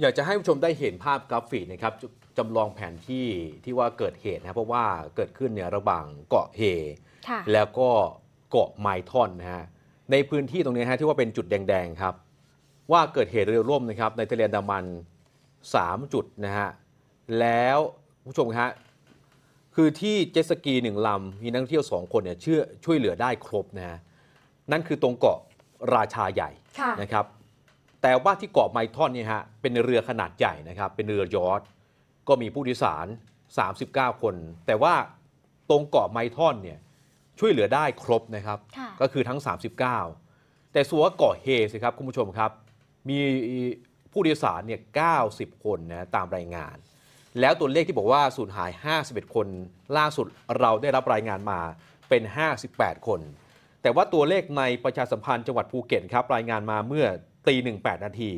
อยากจะให้ผู้ชมได้เห็นภาพกราฟิกนะครับจำลองแผนที่ที่ว่าเกิดเหตุนะเพราะว่าเกิดขึ้นเนี่ยระบางเกาะเฮแล้วก็เกาะไมทอนนะฮะในพื้นที่ตรงนี้ฮะที่ว่าเป็นจุดแดงๆครับ ว่าเกิดเหตุเรือล่มนะครับ ในทะเลดามัน 3 จุดนะฮะแล้วผู้ชมฮะคือที่เจ็ตสกีหนึ่งลำมีนักท่องเที่ยว 2 คนเนี่ยช่วยช่วยเหลือได้ครบนะฮะนั่นคือตรงเกาะราชาใหญ่นะครับแต่ว่าที่เกาะไมท่อนเนี่ยฮะเป็นเรือขนาดใหญ่นะครับเป็นเรือยอทก็มีผู้โดยสาร 39 คน แต่ว่าตรงเกาะไมท่อนเนี่ยช่วยเหลือได้ครบนะครับก็คือทั้ง 39 แต่สัวเกาะเฮสิครับคุณผู้ชมครับ มีผู้โดยสารเนี่ย 90 คนนะตามรายงาน แล้วตัวเลขที่บอกว่าสูญหาย 51 คนล่าสุดเราได้รับรายงานมาเป็น 58 คน แต่ว่าตัวเลขในประชาสัมพันธ์จังหวัดภูเก็ตครับรายงานมาเมื่อตีหนึ่งแปดนาที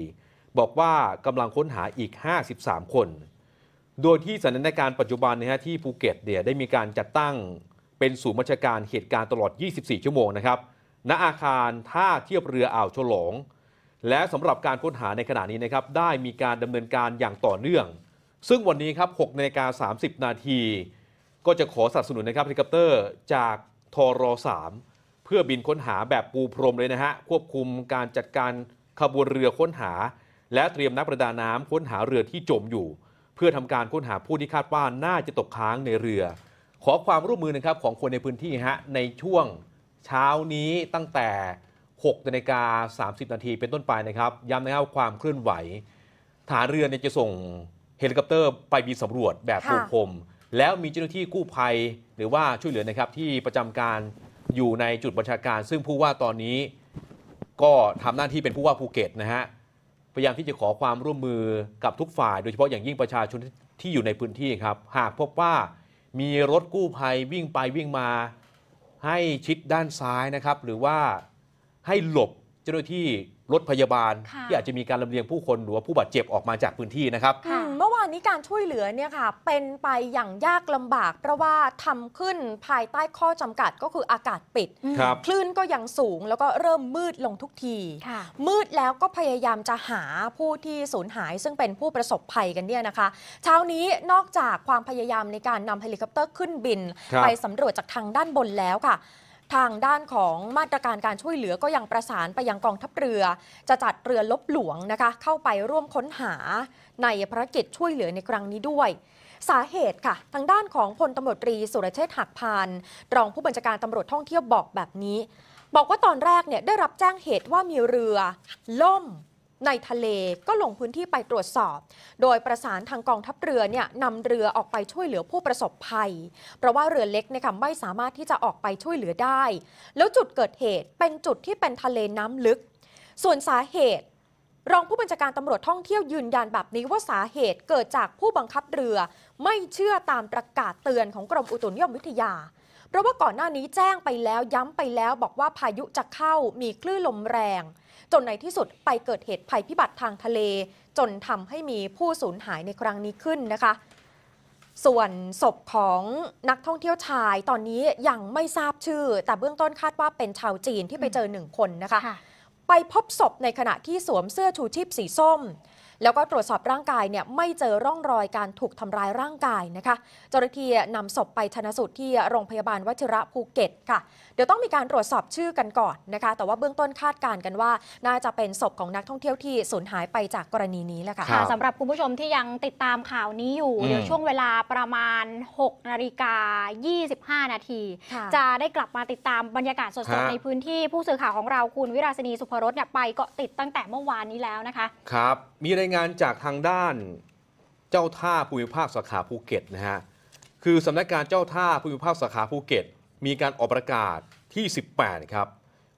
บอกว่ากำลังค้นหาอีก 53 คน โดยที่สถานการณ์ปัจจุบันนะฮะที่ภูเก็ตเดี่ยได้มีการจัดตั้งเป็นศูนย์บัญชาการเหตุการณ์ตลอด 24 ชั่วโมงนะครับณอาคารท่าเทียบเรืออ่าวฉลอง และสำหรับการค้นหาในขณะนี้นะครับได้มีการดำเนินการอย่างต่อเนื่อง ซึ่งวันนี้ครับ6นาฬิกา30 นาที ก็จะขอสนับสนุนนะครับเฮลิคอปเตอร์จากทร3เพื่อบินค้นหาแบบปูพรมเลยนะฮะควบคุมการจัดการขบวนเรือค้นหาและเตรียมนักประดาน้ำค้นหาเรือที่จมอยู่ เพื่อทำการค้นหาผู้ที่คาดว่าน่าจะตกค้างในเรือ ขอความร่วมมือนะครับของคนในพื้นที่ฮะในช่วงเช้านี้ตั้งแต่6นาฬิกา30 นาที เป็นต้นไปนะครับย้ำนะครับความเคลื่อนไหว ฐานเรือเนี่ยจะส่งเฮลิคอปเตอร์ไปบินสำรวจแบบปูพรมแล้วมีเจ้าหน้าที่กู้ภัย หรือว่าช่วยเหลือนะครับที่ประจำการอยู่ในจุดบัญชาการ ซึ่งผู้ว่าตอนนี้ก็ทำหน้าที่เป็นผู้ว่าภูเก็ตนะฮะพยายามที่จะขอความร่วมมือกับทุกฝ่าย โดยเฉพาะอย่างยิ่งประชาชนที่อยู่ในพื้นที่ครับ หากพบว่ามีรถกู้ภัยวิ่งไปวิ่งมา ให้ชิดด้านซ้ายนะครับ หรือว่าให้หลบเจ้าหน้าที่รถพยาบาล ที่อาจจะมีการลำเลียงผู้คนหรือว่าผู้บาดเจ็บออกมาจากพื้นที่นะครับเมื่อวานนี้การช่วยเหลือเนี่ยค่ะ เป็นไปอย่างยากลำบาก เพราะว่าทำขึ้นภายใต้ข้อจำกัดก็คืออากาศปิดคคลื่นก็ยังสูงแล้วก็เริ่มมืดลงทุกที มืดแล้วก็พยายามจะหาผู้ที่สูญหาย ซึ่งเป็นผู้ประสบภัยกันเนี่ยนะคะเช้านี้นอกจากความพยายามในการนำเฮลิคอปเตอร์ขึ้นบินบไปสำรวจจากทางด้านบนแล้วค่ะทางด้านของมาตรการการช่วยเหลือก็ยังประสานไปยังกองทัพเรือ จะจัดเรือลบหลวงนะคะเข้าไปร่วมค้นหา ในภารกิจช่วยเหลือในครั้งนี้ด้วย สาเหตุค่ะ ทางด้านของพลตำรวจตรีสุรเชษฐ์หักพานรองผู้บัญชาการตำรวจท่องเที่ยวบอกแบบนี้ บอกว่าตอนแรกเนี่ยได้รับแจ้งเหตุว่ามีเรือ ล่มในทะเลก็ลงพื้นที่ไปตรวจสอบ โดยประสานทางกองทัพเรือเนี่ยนำเรือออกไปช่วยเหลือผู้ประสบภัย เพราะว่าเรือเล็กเนี่ยค่ะไม่สามารถที่จะออกไปช่วยเหลือได้ แล้วจุดเกิดเหตุเป็นจุดที่เป็นทะเลน้ำลึก ส่วนสาเหตุ รองผู้บัญชาการตำรวจท่องเที่ยวยืนยันแบบนี้ว่าสาเหตุเกิดจากผู้บังคับเรือ ไม่เชื่อตามประกาศเตือนของกรมอุตุนิยมวิทยา เพราะว่าก่อนหน้านี้แจ้งไปแล้วย้ำไปแล้วบอกว่าพายุจะเข้ามีคลื่นลมแรงจนในที่สุดไปเกิดเหตุภัยพิบัติทางทะเล จนทำให้มีผู้สูญหายในครั้งนี้ขึ้นนะคะ ส่วนศพของนักท่องเที่ยวชายตอนนี้ยังไม่ทราบชื่อ แต่เบื้องต้นคาดว่าเป็นชาวจีนที่ไปเจอหนึ่งคนนะคะ ไปพบศพในขณะที่สวมเสื้อชูชีพสีส้มแล้วก็ตรวจสอบร่างกายเนี่ยไม่เจอร่องรอยการถูกทำร้ายร่างกายนะคะเจ้าหน้าที่นำศพไปชนะสูตรที่โรงพยาบาลวชิระภูเก็ตค่ะ เดี๋ยวต้องมีการตรวจสอบชื่อกันก่อนนะคะ แต่ว่าเบื้องต้นคาดการณ์กันว่าน่าจะเป็นศพของนักท่องเที่ยวที่สูญหายไปจากกรณีนี้แหละค่ะสำหรับคุณผู้ชมที่ยังติดตามข่าวนี้อยู่เดี๋ยวช่วงเวลาประมาณ6นาฬิกา25นาทีจะได้กลับมาติดตามบรรยากาศสดๆในพื้นที่ผู้สื่อข่าวของเราคุณวิราศนีสุภรสเนี่ยไปเกาะติดตั้งแต่เมื่อวานนี้แล้วนะคะครับมีอะไรายงานจากทางด้านเจ้าท่าภูมิภาคสาขาภูเก็ตนะฮะคือสำนักงานเจ้าท่าภูมิภาคสาขาภูเก็ต มีการออกประกาศที่ 18 ครับ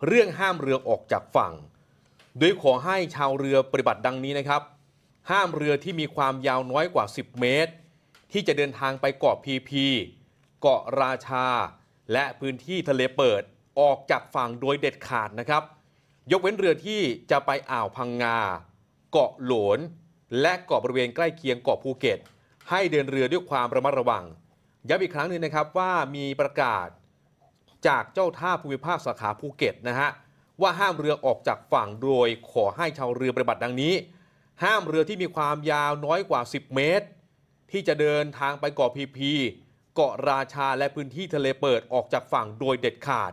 เรื่องห้ามเรือออกจากฝั่ง โดยขอให้ชาวเรือปฏิบัติดังนี้นะครับ ห้ามเรือที่มีความยาวน้อยกว่า 10 เมตร ที่จะเดินทางไปเกาะพีพีเกาะราชาและพื้นที่ทะเลเปิดออกจากฝั่งโดยเด็ดขาดนะครับ ยกเว้นเรือที่จะไปอ่าวพังงาเกาะหลนและเกาะบริเวณใกล้เคียงเกาะภูเก็ต ให้เดินเรือด้วยความระมัดระวังย้ำอีกครั้งหนึ่งนะครับว่ามีประกาศ จากเจ้าท่าภูมิภาคสาขาภูเก็ตนะฮะว่าห้ามเรือออกจากฝั่งโดยขอให้ชาวเรือปฏิบัติดังนี้ ห้ามเรือที่มีความยาวน้อยกว่า 10 เมตร ที่จะเดินทางไปเกาะพีพีเกาะราชาและพื้นที่ทะเลเปิดออกจากฝั่งโดยเด็ดขาด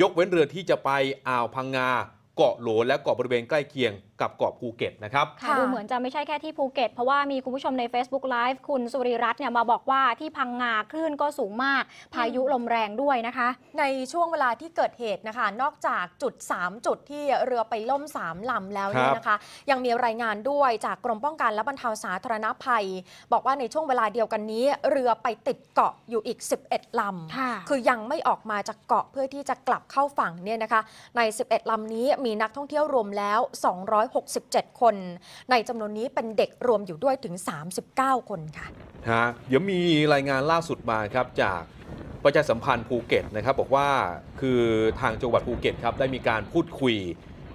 ยกเว้นเรือที่จะไปอ่าวพังงาเกาะหลวและเกาะบริเวณใกล้เคียงกับเกาะภูเก็ตนะครับ ดูเหมือนจะไม่ใช่แค่ที่ภูเก็ต เพราะว่ามีคุณผู้ชมใน Facebook Live คุณสุริรัตน์เนี่ยมาบอกว่าที่พังงาคลื่นก็สูงมากพายุลมแรงด้วยนะคะ ในช่วงเวลาที่เกิดเหตุนะคะ นอกจากจุด 3 จุดที่เรือไปล่ม 3 ลำแล้วเนี่ยนะคะ ยังมีรายงานด้วยจากกรมป้องกันและบรรเทาสาธารณภัย บอกว่าในช่วงเวลาเดียวกันนี้เรือไปติดเกาะอยู่อีก 11ลำคือยังไม่ออกมาจากเกาะเพื่อที่จะกลับเข้าฝั่งเนี่ยนะคะ ใน 11ลำนี้มีนักท่องเที่ยวรวมแล้ว 200 1 6 7 คน ในจำนวนนี้เป็นเด็กรวมอยู่ด้วยถึง 39 คนค่ะ ฮะ เดี๋ยวมีรายงานล่าสุดมาครับจากประชาสัมพันธ์ภูเก็ตนะครับ บอกว่าคือทางจังหวัดภูเก็ตครับได้มีการพูดคุย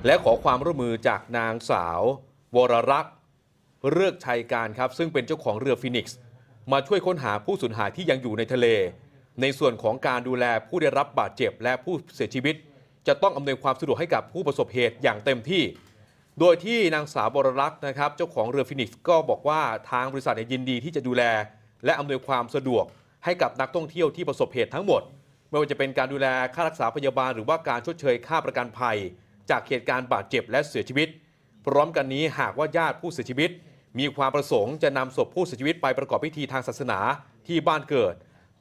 และขอความร่วมมือจากนางสาว วรรักษ์เรื่อกชัยการครับ ซึ่งเป็นเจ้าของเรือฟินิกส์มาช่วยค้นหาผู้สูญหายที่ยังอยู่ในทะเล ในส่วนของการดูแลผู้ได้รับบาดเจ็บและผู้เสียชีวิต จะต้องอำนวยความสะดวกให้กับผู้ประสบเหตุอย่างเต็มที่โดยที่นางสาวบรรักษ์นะครับเจ้าของเรือฟินิกส์ก็บอกว่าทางบริษัทยินดีที่จะดูแล และอำนวยความสะดวก ให้กับนักท่องเที่ยวที่ประสบเหตุทั้งหมด ไม่ว่าจะเป็นการดูแลค่ารักษาพยาบาล หรือว่าการชดเชยค่าประกันภัย จากเหตุการณ์บาดเจ็บและเสียชีวิต พร้อมกันนี้หากว่าญาติผู้เสียชีวิต มีความประสงค์จะนำศพผู้เสียชีวิตไปประกอบพิธีทางศาสนาที่บ้านเกิด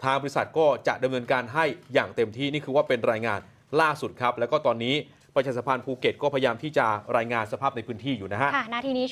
ทางบริษัทก็จะดำเนินการให้อย่างเต็มที่นี่คือว่าเป็นรายงานล่าสุดครับ แล้วก็ตอนนี้ประชาสัมพันธ์ภูเก็ตก็พยายามที่จะรายงานสภาพในพื้นที่อยู่นะฮะนาทีนี้